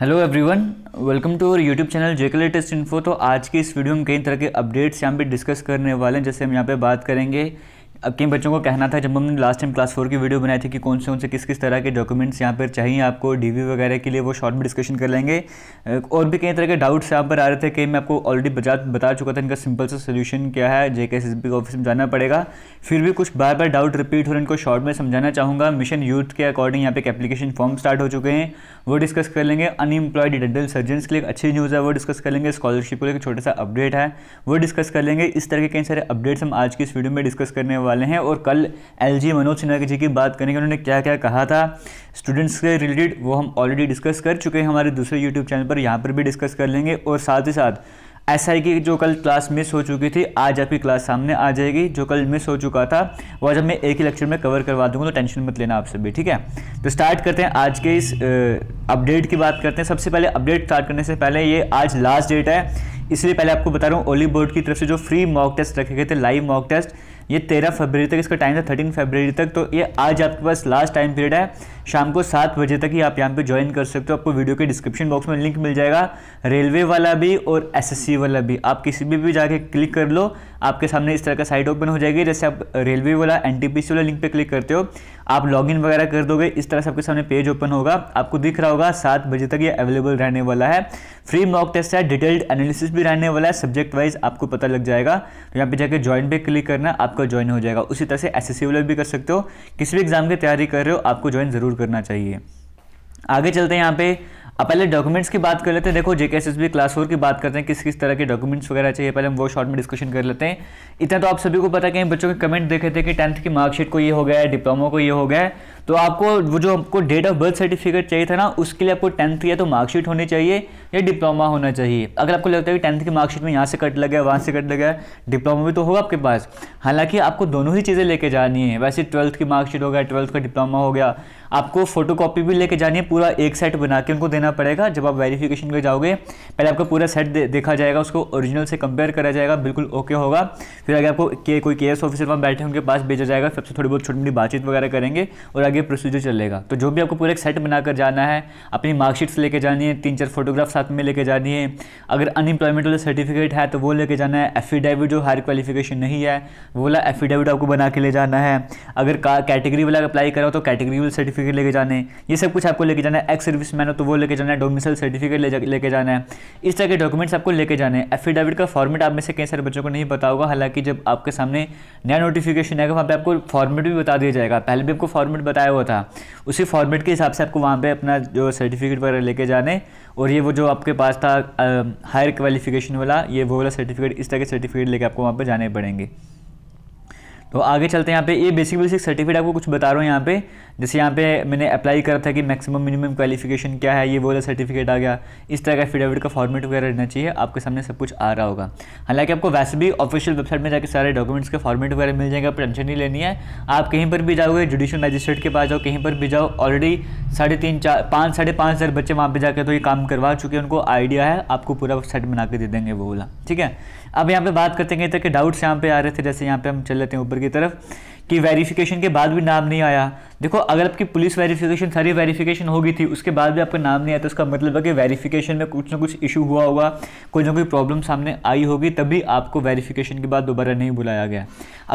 hello everyone welcome to our YouTube channel JK latest info तो आज की इस वीडियो में कई तरह के अपडेट्स यहाँ पे डिस्कस करने वाले हैं जैसे हम यहाँ पे बात करेंगे अब कई बच्चों को कहना था जब हमने लास्ट टाइम क्लास फोर की वीडियो बनाई थी कि कौन से कौन से किस किस तरह के डॉक्यूमेंट्स यहाँ पर चाहिए आपको डीवी वगैरह के लिए वो शॉर्ट में डिस्कशन कर लेंगे और भी कई तरह के डाउट्स यहाँ पर आ रहे थे कि मैं आपको ऑलरेडी बता बता चुका था इनका सिंपल सा सोल्यूशन क्या है जे के के ऑफिस में जाना पड़ेगा फिर भी कुछ बार बार डाउट रिपीट हो रहे हैं इनको शॉर्ट में समझाना चाहूँगा मिशन यूथ के अकॉर्डिंग यहाँ पे एक एप्लीकेशन फॉर्म स्टार्ट हो चुके हैं वो डिस्कस कर लेंगे अनएम्प्लॉयड डेंटल सर्जन के लिए अच्छी न्यूज़ है वो डिस्कस कर लेंगे स्कॉलरशिप को लेकर छोटा सा अपडेट है वो डिस्कस कर लेंगे इस तरह के कई सारे अपडेट्स हम आज की इस वीडियो में डिस्कस करने वाले हैं और कल एलजी मनोज सिन्हा जी की बात करेंगे उन्होंने क्या क्या कहा था स्टूडेंट्स के रिलेटेड वो हम ऑलरेडी डिस्कस कर चुके हैं हमारे दूसरे यूट्यूब चैनल पर यहाँ पर भी डिस्कस कर लेंगे और साथ ही साथ एस आई की जो कल क्लास मिस हो चुकी थी आज आपकी क्लास सामने आ जाएगी जो कल मिस हो चुका था वो आज मैं एक ही लेक्चर में कवर करवा दूंगा तो टेंशन मत लेना आप सभी ठीक है तो स्टार्ट करते हैं आज के इस अपडेट की बात करते हैं सबसे पहले अपडेट स्टार्ट करने से पहले ये आज लास्ट डेट है इसलिए पहले आपको बता रहा हूँ ओली बोर्ड की तरफ से जो फ्री मॉक टेस्ट रखे गए थे लाइव मॉक टेस्ट ये तेरह फरवरी तक इसका टाइम था थर्टीन फरवरी तक तो ये आज आपके पास लास्ट टाइम पीरियड है शाम को सात बजे तक ही आप यहाँ पे ज्वाइन कर सकते हो आपको वीडियो के डिस्क्रिप्शन बॉक्स में लिंक मिल जाएगा रेलवे वाला भी और एसएससी वाला भी आप किसी भी भी जाके क्लिक कर लो आपके सामने इस तरह का साइट ओपन हो जाएगी जैसे आप रेलवे वाला एन वाला लिंक पर क्लिक करते हो आप लॉगिन वगैरह कर दोगे इस तरह से आपके सामने पेज ओपन होगा आपको दिख रहा होगा सात बजे तक ये अवेलेबल रहने वाला है फ्री मॉक टेस्ट है डिटेल्ड एनालिसिस भी रहने वाला है सब्जेक्ट वाइज आपको पता लग जाएगा तो यहाँ पे जाके ज्वाइन पे क्लिक करना आपका ज्वाइन हो जाएगा उसी तरह से एस वाला भी कर सकते हो किसी भी एग्जाम की तैयारी कर रहे हो आपको ज्वाइन जरूर करना चाहिए आगे चलते हैं यहाँ पे अब पहले डॉक्यूमेंट्स की बात कर लेते हैं देखो जेके एस क्लास फोर की बात करते हैं किस किस तरह के डॉक्यूमेंट्स वगैरह चाहिए पहले हम वो शॉर्ट में डिस्कशन कर लेते हैं इतना तो आप सभी को पता है कि बच्चों के कमेंट देखे थे कि टेंथ की मार्कशीट को ये हो गया है डिप्लोमा को ये हो गया है तो आपको वो जो आपको डेट ऑफ बर्थ सर्टिफिकेट चाहिए था ना उसके लिए आपको टेंथ या तो मार्कशीट होनी चाहिए या डिप्लोमा होना चाहिए अगर आपको लगता है कि टेंथ की मार्कशीट में यहाँ से कट लगा है वहाँ से कट लगा है डिप्लोमा भी तो होगा आपके पास हालांकि आपको दोनों ही चीज़ें लेके जानी है वैसे ट्वेल्थ की मार्कशीट हो गया ट्वेल्थ का डिप्लोमा हो गया आपको फोटोकॉपी भी लेके जानी है पूरा एक सेट बना के उनको देना पड़ेगा जब आप वेरिफिकेशन पे जाओगे पहले आपका पूरा सेट दे, देखा जाएगा उसको ओरिजिनल से कंपेयर करा जाएगा बिल्कुल ओके होगा फिर अगर आपको के, कोई के ऑफिसर वहाँ बैठे उनके पास भेजा जाएगा फिर आपसे थोड़ी बहुत छोटी मोटी बातचीत वगैरह करेंगे और आगे ही प्रोसीजर चलेगा तो जो भी आपको पूरा एक सेट बनाकर जाना है अपनी मार्कशीट्स लेके जानी है तीन चार फोटोग्राफ साथ में लेके जानी है अगर अनएम्प्लॉयमेंट वाला सर्टिफिकेट है तो वो लेके जाना है एफिडेविट जो हायर क्वालिफिकेशन नहीं है वो वाला एफिडेविट आपको बना के ले जाना है अगर कैटेगरी वाला अप्लाई करो तो कैटेगरी वाला सर्टिफिकेट लेके जाने ये सब कुछ आपको लेके जाना है एक्स सर्विस हो तो वो लेके जाना है डोमिसल सर्टिफिकेट लेके जाना है इस तरह के डॉक्यूमेंट्स आपको लेके जाने हैं एफिडेविट का फॉर्मेट आप में से कई सारे बच्चों को नहीं पता होगा हालांकि जब आपके सामने नया नोटिफिकेशन आएगा वहाँ पर आपको फॉर्मेट भी बता दिया जाएगा पहले भी आपको फॉर्मेट बताया आया हुआ था उसी फॉर्मेट के हिसाब से आपको वहाँ पे अपना जो सर्टिफिकेट वगैरह लेके जाने और ये वो जो आपके पास था हायर क्वालिफिकेशन वाला ये वो वाला सर्टिफिकेट इस तरह के सर्टिफिकेट लेके आपको वहाँ पर जाने पड़ेंगे तो आगे चलते हैं यहाँ पे ये बेसिक बेसिक सर्टिफिकेट आपको कुछ बता रहा हूँ यहाँ पे जैसे यहाँ पे मैंने अप्लाई करा था कि मैक्सिमम मिनिमम क्वालिफिकेशन क्या है ये बोला सर्टिफिकेट आ गया इस तरह का फिडाविट का फॉर्मेट वगैरह रहना चाहिए आपके सामने सब कुछ आ रहा होगा हालांकि आपको वैसे भी ऑफिशियल वेबसाइट में जाकर सारे डॉक्यूमेंट्स के फॉर्मेट वगैरह मिल आप टेंशन नहीं लेनी है आप कहीं पर भी जाओगे जुडिशल मजिस्ट्रेट के पास जाओ कहीं पर भी जाओ ऑलरेडी साढ़े तीन चार पाँच साढ़े पाँच हज़ार बच्चे वहाँ पर जाकर तो ये काम करवा चुके हैं उनको आइडिया है आपको पूरा वेबसाइट बना के दे देंगे वो बोला ठीक है अब यहाँ पे बात करते हैं तो कि डाउट्स यहाँ पे आ रहे थे जैसे यहाँ पे हम चल लेते हैं ऊपर की तरफ कि वेरिफिकेशन के बाद भी नाम नहीं आया देखो अगर आपकी पुलिस वेरिफिकेशन सारी वेरिफिकेशन होगी थी उसके बाद भी आपका नाम नहीं आया तो उसका मतलब है कि वेरिफिकेशन में कुछ ना कुछ इशू हुआ होगा कोई ना कोई प्रॉब्लम सामने आई होगी तभी आपको वेरिफिकेशन के बाद दोबारा नहीं बुलाया गया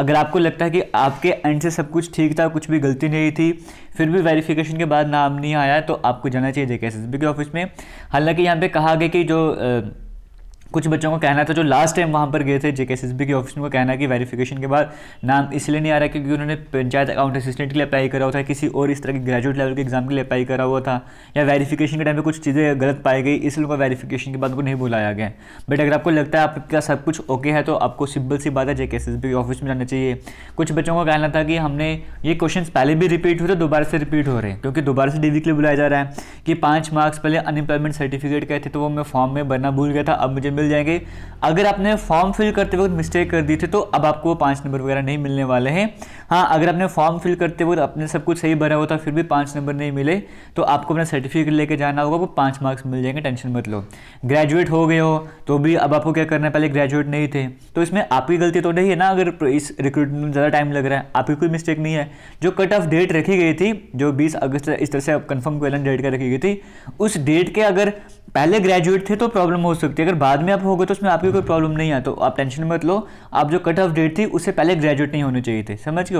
अगर आपको लगता है कि आपके एंड से सब कुछ ठीक था कुछ भी गलती नहीं थी फिर भी वेरीफिकेशन के बाद नाम नहीं आया तो आपको जाना चाहिए जे के ऑफिस में हालांकि यहाँ पर कहा गया कि जो कुछ बच्चों का कहना था जो लास्ट टाइम वहाँ पर गए थे जेके एस के ऑफिस में कहना है कि वेरिफिकेशन के बाद नाम इसलिए नहीं आ रहा क्योंकि उन्होंने पंचायत अकाउंट असिस्टेंट के लिए अप्लाई करा हुआ था किसी और इस तरह के ग्रेजुएट लेवल के एग्जाम के लिए अप्लाई करा हुआ था या वेरिफिकेशन के टाइम पर कुछ चीज़ें गलत पाई गई इसलिए उनका वेरीफिकेशन के बाद उनको नहीं बुलाया गया बट अगर आपको लगता है आपका सब कुछ ओके है तो आपको सिंपल सी बात है जेके एस के ऑफिस में जाना चाहिए कुछ बच्चों का कहना था कि हमने ये क्वेश्चन पहले भी रिपीट हुए थे दोबारा से रिपीट हो रहे हैं क्योंकि दोबारा से डीवी के लिए बुलाया जा रहा है कि पाँच मार्क्स पहले अनएम्प्लॉयमेंट सर्टिफिकेट कहते थे तो वो मैं फॉर्म में भरना भूल गया था अब मुझे मिल जाएंगे अगर आपने फॉर्म फिल करते वक्त मिस्टेक कर दी थी तो अब आपको वो पाँच नंबर वगैरह नहीं मिलने वाले हैं हाँ अगर आपने फॉर्म फिल करते वक्त अपने सब कुछ सही भरा होता तो फिर भी पाँच नंबर नहीं मिले तो आपको अपना सर्टिफिकेट लेके जाना होगा वो पाँच मार्क्स मिल जाएंगे टेंशन मत लो ग्रेजुएट हो गए हो तो भी अब आपको क्या करना है पहले ग्रेजुएट नहीं थे तो इसमें आपकी गलती तो नहीं है ना अगर इस रिक्रूटमेंट में ज़्यादा टाइम लग रहा है आपकी कोई मिस्टेक नहीं है जो कट ऑफ डेट रखी गई थी जो बीस अगस्त इस तरह से कन्फर्म क्वेलन डेट का रखी गई थी उस डेट के अगर पहले ग्रेजुएट थे तो प्रॉब्लम हो सकती है अगर बाद में में आप गए तो उसमें आपकी कोई प्रॉब्लम नहीं आता तो आप टेंशन मत लो आप जो कट ऑफ डेट थी उससे पहले ग्रेजुएट नहीं होने चाहिए थे समझ गए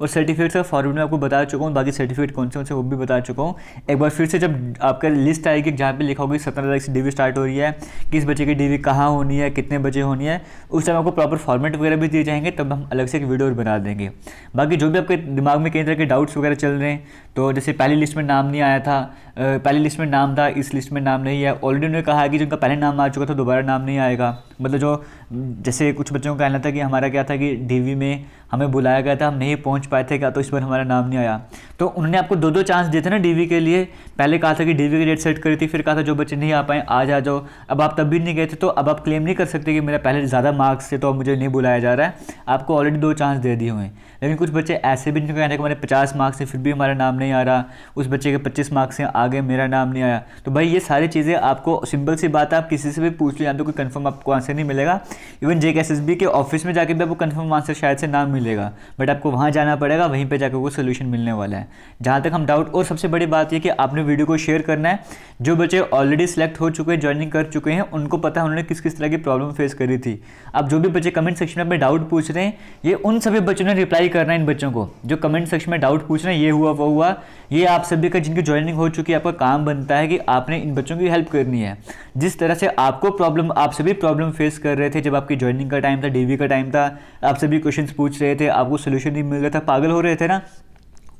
और सर्टिफिकेट का फॉर्म मैं आपको बता चुका हूँ बाकी सर्टिफिकेट कौन से कौन से वो भी बता चुका हूँ एक बार फिर से जब आपका लिस्ट आएगी जहाँ पर लिखा होगी सत्रह तारीख से डीवी स्टार्ट हो रही है किस बच्चे की डीवी कहाँ होनी है कितने बजे होनी है उस टाइम आपको प्रॉपर फॉर्मेट वगैरह भी दिए जाएंगे तब हम अलग से एक वीडियो बना देंगे बाकी जो भी आपके दिमाग में कई तरह के डाउट्स वगैरह चल रहे हैं तो जैसे पहली लिस्ट में नाम नहीं आया था पहली लिस्ट में नाम था इस लिस्ट में नाम नहीं है ऑलरेडी उन्होंने कहा है कि जिनका पहले नाम आ चुका था दोबारा नाम नाम नहीं आएगा मतलब जो जैसे कुछ बच्चों का कहना था कि हमारा क्या था कि डी में हमें बुलाया गया था हम नहीं पहुंच पाए थे क्या तो इस बार हमारा नाम नहीं आया तो उन्होंने आपको दो दो चांस दिए थे ना डी के लिए पहले कहा था कि डी की डेट सेट करी थी फिर कहा था जो बच्चे नहीं आ पाए आज आ जाओ अब आप तब भी नहीं गए थे तो अब आप क्लेम नहीं कर सकते कि मेरा पहले ज़्यादा मार्क्स थे तो अब मुझे नहीं बुलाया जा रहा है आपको ऑलरेडी दो चांस दे दिए हुए हैं लेकिन कुछ बच्चे ऐसे भी जिनको कहना के कि हमारे पचास मार्क्स हैं फिर भी हमारा नाम नहीं आ रहा उस बच्चे के पच्चीस मार्क्स हैं आगे मेरा नाम नहीं आया तो भाई ये सारी चीज़ें आपको सिंपल सी बात है आप किसी से भी पूछ लो या तो कोई कन्फर्म आपको आंसर नहीं मिलेगा इवन जे के ऑफिस में जाके भी आपको कन्फर्म आंसर शायद से ना मिलेगा बट आपको वहाँ जाना पड़ेगा वहीं पर जाकर वो सोल्यूशन मिलने वाला है जहाँ तक हम डाउट और सबसे बड़ी बात यह कि आपने वीडियो को शेयर करना है जो बच्चे ऑलरेडी सेलेक्ट हो चुके हैं ज्वाइनिंग कर चुके हैं उनको पता है उन्होंने किस किस तरह की प्रॉब्लम फेस करी थी अब जो भी बच्चे कमेंट सेक्शन में डाउट पूछ रहे हैं ये उन सभी बच्चों ने रिप्लाई करना है इन बच्चों को जो कमेंट सेक्शन में डाउट पूछ रहे हैं ये हुआ वो हुआ ये आप सभी का जिनकी ज्वाइनिंग हो चुकी है आपका काम बनता है कि आपने इन बच्चों की हेल्प करनी है जिस तरह से आपको प्रॉब्लम आप सभी प्रॉब्लम फेस कर रहे थे जब आपकी ज्वाइनिंग का टाइम था डीवी का टाइम था आप सभी क्वेश्चन पूछ रहे थे आपको सोल्यूशन नहीं मिल रहा था पागल हो रहे थे ना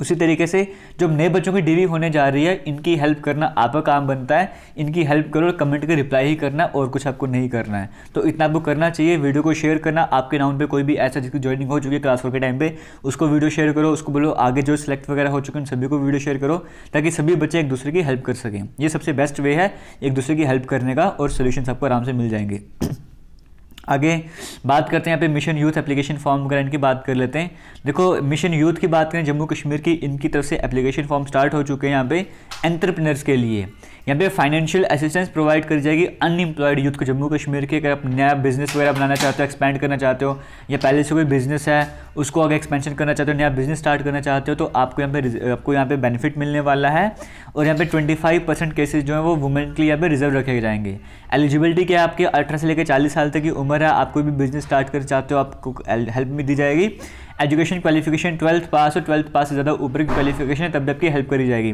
उसी तरीके से जो नए बच्चों की डीवी होने जा रही है इनकी हेल्प करना आपका काम बनता है इनकी हेल्प करो और कमेंट के रिप्लाई ही करना और कुछ आपको नहीं करना है तो इतना आपको करना चाहिए वीडियो को शेयर करना आपके नाउन पे कोई भी ऐसा जिसकी ज्वाइनिंग हो चुकी है क्लास फोर के टाइम पे उसको वीडियो शेयर करो उसको बोलो आगे जो सिलेक्ट वगैरह हो चुके हैं सभी को वीडियो शेयर करो ताकि सभी बच्चे एक दूसरे की हेल्प कर सकें ये सबसे बेस्ट वे है एक दूसरे की हेल्प करने का और सोल्यूशन सबको आराम से मिल जाएंगे आगे बात करते हैं यहाँ पे मिशन यूथ एप्लीकेशन फॉर्म वगैरह इनकी बात कर लेते हैं देखो मिशन यूथ की बात करें जम्मू कश्मीर की इनकी तरफ से एप्लीकेशन फॉर्म स्टार्ट हो चुके हैं यहाँ पे एंटरप्रेनर्स के लिए यहाँ पे फाइनेंशियल असिस्टेंस प्रोवाइड करी जाएगी अनएम्प्लॉयड यूथ को जम्मू कश्मीर के अगर आप नया बिजनेस वगैरह बनाना चाहते हो एक्सपेंड करना चाहते हो या पहले से कोई बिजनेस है उसको अगर एक्सपेंशन करना चाहते हो नया बिजनेस स्टार्ट करना चाहते हो तो आपको यहाँ पे आपको यहाँ पे बेनिफिट मिलने वाला है और यहाँ पे 25 परसेंट केसेज जो हैं वो वुमेन के लिए यहाँ पे रिजर्व रखे जाएंगे एलिजिबिलिटी क्या है आपके अठारह से लेकर चालीस साल तक की उम्र है आप कोई भी बिजनेस स्टार्ट करना चाहते हो आपको हेल्प भी दी जाएगी एजुकेशन क्वालिफिकेशन ट्वेल्थ पास और ट्वेल्थ पास से ज़्यादा ऊपर की क्वालिफिकेशन है तब भी आपकी हेल्प करी जाएगी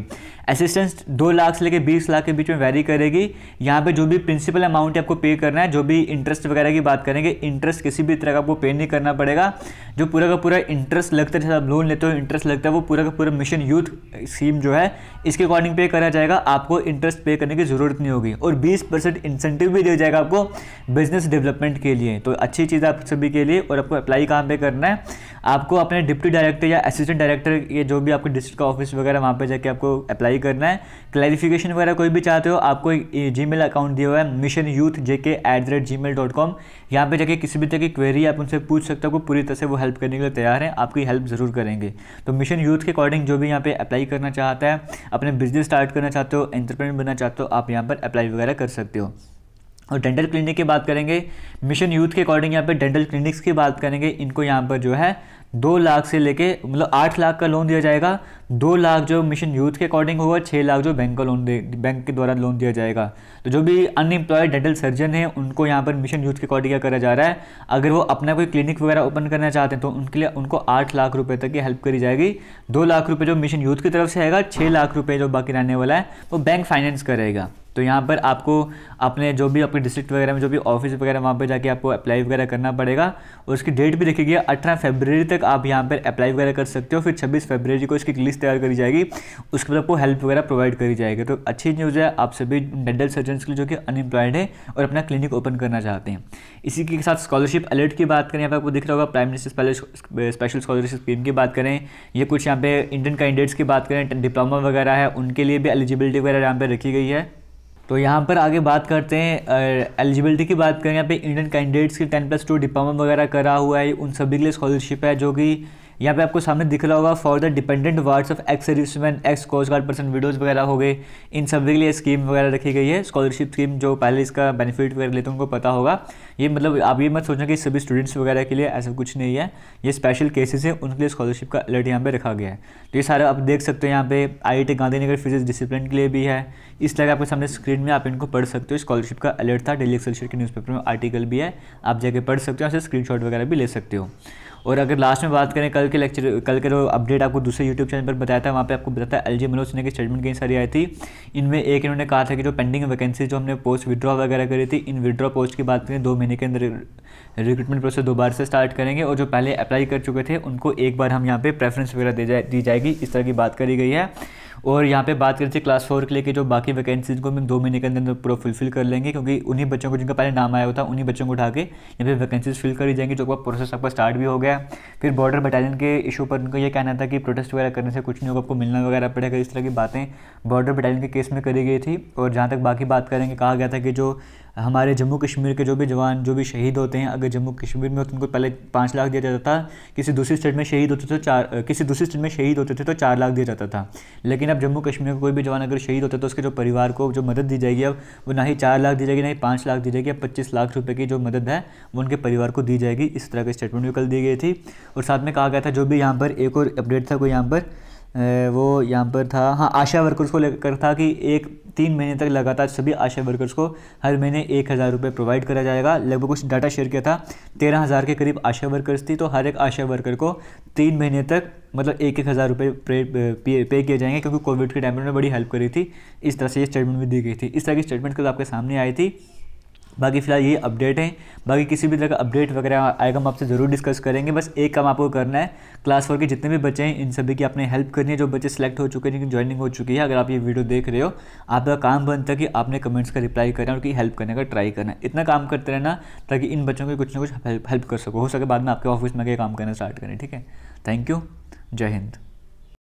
असिस्टेंस दो लाख से लेकर बीस लाख के बीच में वैरी करेगी यहाँ पर जो भी प्रिंसिपल अमाउंट आपको पे करना है जो भी इंटरेस्ट वगैरह की बात करेंगे इंटरेस्ट किसी भी तरह का आपको पे नहीं करना पड़ेगा जो पूरा का पूरा इंटरेस्ट लगता है जैसे आप लोन लेते हो इंटरेस्ट लगता है वो पूरा का पूरा मिशन यूथ स्कीम जो है इसके अकॉर्डिंग पे करा जाएगा आपको इंटरेस्ट पे करने की ज़रूरत नहीं होगी और बीस परसेंट इंसेंटिव भी दिया जाएगा आपको बिजनेस डेवलपमेंट के लिए तो अच्छी चीज़ आप सभी के लिए और आपको अप्लाई कहाँ पर करना है आपको अपने डिप्टी डायरेक्टर या असिस्टेंट डायरेक्टर ये जो भी आपके डिस्ट्रिक्ट का ऑफिस वगैरह वहाँ पे जाके आपको अप्लाई करना है क्लैरिफिकेशन वगैरह कोई भी चाहते हो आपको जी मेल अकाउंट दिया हुआ है mission youth J K at the rate gmail dot com यहाँ पर जाके किसी भी तरह की क्वेरी आप उनसे पूछ सकते हो पूरी तरह से वो हेल्प करने के लिए तैयार हैं आपकी हेल्प ज़रूर करेंगे तो मिशन यूथ के अकॉर्डिंग जो भी यहाँ पर अप्लाई करना चाहता है अपने बिजनेस स्टार्ट करना चाहते हो एंटरप्रेन बनना चाहते हो आप यहाँ पर अप्लाई वगैरह कर सकते हो और डेंटल क्लिनिक की बात करेंगे मिशन यूथ के अकॉर्डिंग यहाँ पे डेंटल क्लिनिक्स की बात करेंगे इनको यहाँ पर जो है दो लाख से लेके मतलब आठ लाख का लोन दिया जाएगा दो लाख जो मिशन यूथ के अकॉर्डिंग होगा छः लाख जो बैंक का लोन दे बैंक के द्वारा लोन दिया जाएगा तो जो भी अनएम्प्लॉयड डेंटल सर्जन है उनको यहाँ पर मिशन यूथ के अकॉर्डिंग क्या करा जा रहा है अगर वो अपना कोई क्लिनिक वगैरह ओपन करना चाहते हैं तो उनके लिए उनको आठ लाख रुपये तक की हेल्प करी जाएगी दो लाख रुपये जो मिशन यूथ की तरफ से आएगा छः लाख रुपये जो बाकी रहने वाला है वो बैंक फाइनेंस करेगा तो यहाँ पर आपको अपने जो भी आपके डिस्ट्रिक्ट वगैरह में जो भी ऑफिस वगैरह वहाँ पर जाके आपको अप्लाई वगैरह करना पड़ेगा और उसकी डेट भी रखी अठारह फेबररी तक आप यहाँ पर अप्लाई वगैरह कर सकते हो फिर छब्बीस फेबररी को इसकी लिस्ट तैयार करी जाएगी उसके बाद आपको हेल्प वगैरह प्रोवाइड करी जाएगी तो अच्छी न्यूज़ है आप सभी डेंटल सर्जन के लिए जो कि अनएम्प्लॉयड है और अपना क्लिनिक ओपन करना चाहते हैं इसी के साथ स्कॉलरशिप अलर्ट की बात करें यहाँ पर आपको दिख रहा होगा प्राइम मिनिस्टर पहले स्पेशल स्कॉलरशिप स्कीम की बात करें ये कुछ यहाँ पे इंडियन कैंडिडेट्स की बात करें डिप्लोमा वगैरह है उनके लिए भी एलिजिबिलिटी वगैरह यहाँ पर रखी गई है तो यहाँ पर आगे बात करते हैं एलिजिबिलिटी की बात करें यहाँ पे इंडियन कैंडिडेट्स की टेन प्लस टू डिप्लोमा वगैरह करा हुआ है उन सभी के लिए स्कॉलरशिप है जो कि यहाँ पे आपको सामने दिख रहा होगा for the dependent wards of ex servicemen ex coast guard person videos वगैरह हो गए इन सब के लिए स्कीम वगैरह रखी गई है स्कॉलरशिप स्कीम जो पहले इसका बेनिफिट वगैरह लेते उनको पता होगा ये मतलब आप ये मत सोचना कि सभी स्टूडेंट्स वगैरह के लिए ऐसा कुछ नहीं है ये स्पेशल केसेस है उनके लिए स्कॉलरशिप का अलर्ट यहाँ पे रखा गया है तो ये सारा आप देख सकते हो यहाँ पे आई गांधीनगर फिजिक्स डिसिप्लिन के लिए भी है इस तरह आपके सामने स्क्रीन में आप इनको पढ़ सकते हो स्कॉलरशिप का अलर्ट था डेली एक्सेलशियर के न्यूज़पेपर में आर्टिकल भी है आप जाके पढ़ सकते हो यहाँ से स्क्रीनशॉट वगैरह भी ले सकते हो और अगर लास्ट में बात करें कल के लेक्चर कल के जो अपडेट आपको दूसरे यूट्यूब चैनल पर बताया था वहाँ पे आपको बताया एल जी मनोज सिन्हा की स्टेटमेंट कहीं सारी आई थी इनमें एक इन्होंने कहा था कि जो पेंडिंग वैकेंसी जो हमने पोस्ट विद्रॉ वगैरह करी थी इन विद्रॉ पोस्ट की बात करें दो महीने के अंदर रिक्रूटमेंट प्रोसेस दोबारा से स्टार्ट करेंगे और जो पहले अप्लाई कर चुके थे उनको एक बार हम यहाँ पर प्रेफरेंस वगैरह दी जाएगी इस तरह की बात करी गई है और यहाँ पे बात हैं क्लास फोर के लिए कि जो बाकी वैकेंसीज को हम दो महीने के अंदर पूरा फुलफिल कर लेंगे क्योंकि उन्हीं बच्चों को जिनका पहले नाम आया था उन्हीं बच्चों को उठा के यहाँ पे वैकेंसीज फिल करी जाएंगी जो प्रोसेस आपका स्टार्ट भी हो गया फिर बॉर्डर बटालियन के इशू पर उनका ये कहना था कि प्रोटेस्ट वगैरह करने से कुछ नहीं होगा आपको मिलना वगैरह पड़ेगा इस तरह की बातें बॉर्डर बटालियन के केस में करी गई थी और जहाँ तक बाकी बात करेंगे कहा गया था कि जो हमारे जम्मू कश्मीर के जो भी जवान जो भी शहीद होते हैं अगर जम्मू कश्मीर में उनको पहले पाँच लाख दिया जाता था किसी दूसरी स्टेट में शहीद होते थे तो चार किसी दूसरी स्टेट में शहीद होते थे तो चार लाख दिया जाता था लेकिन अब जम्मू कश्मीर का कोई भी जवान अगर शहीद होता है तो उसके जो परिवार को जो मदद दी जाएगी अब वो ना ही चार लाख दी जाएगी ना ही पाँच लाख दी जाएगी अब पच्चीस लाख रुपये की जो मदद है वो उनके परिवार को दी जाएगी इस तरह की स्टेटमेंट भी कल दी गई थी और साथ में कहा गया था जो भी यहाँ पर एक और अपडेट था कोई यहाँ पर वो यहाँ पर था हाँ आशा वर्कर्स को लेकर था कि एक तीन महीने तक लगातार सभी आशा वर्कर्स को हर महीने एक हज़ार रुपये प्रोवाइड करा जाएगा लगभग कुछ डाटा शेयर किया था तेरह हज़ार के करीब आशा वर्कर्स थी तो हर एक आशा वर्कर को तीन महीने तक मतलब एक एक हज़ार रुपये पे, पे किए जाएंगे क्योंकि कोविड के टाइम में बड़ी हेल्प करी थी इस तरह से ये स्टेटमेंट भी दी गई थी इस तरह की स्टेटमेंट कल आपके सामने आई थी बाकी फिलहाल ये अपडेट हैं बाकी किसी भी तरह का अपडेट वगैरह आएगा हम आपसे ज़रूर डिस्कस करेंगे बस एक काम आपको करना है क्लास फोर के जितने भी बच्चे हैं इन सभी की आपने हेल्प करनी है जो बच्चे सेलेक्ट हो चुके हैं जिनकी ज्वाइनिंग हो चुकी है अगर आप ये वीडियो देख रहे हो आपका काम बनता है कि आपने कमेंट्स का रिप्लाई करना है उनकी हेल्प करने का ट्राई करना है इतना काम करते रहना ताकि इन बच्चों की कुछ ना कुछ हेल्प कर सको हो सके बाद में आपके ऑफिस में आगे काम करना स्टार्ट करें ठीक है थैंक यू जय हिंद